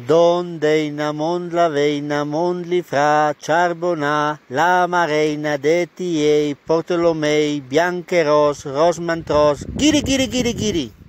la veina Dondeinamon li fra charbona, la mareina tiei portolomei, biancheros, rosmantros, giri giri giri giri